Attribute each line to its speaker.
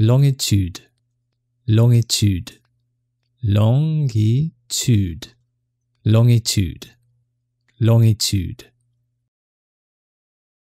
Speaker 1: longitude, longitude, longitude,
Speaker 2: longitude, longitude.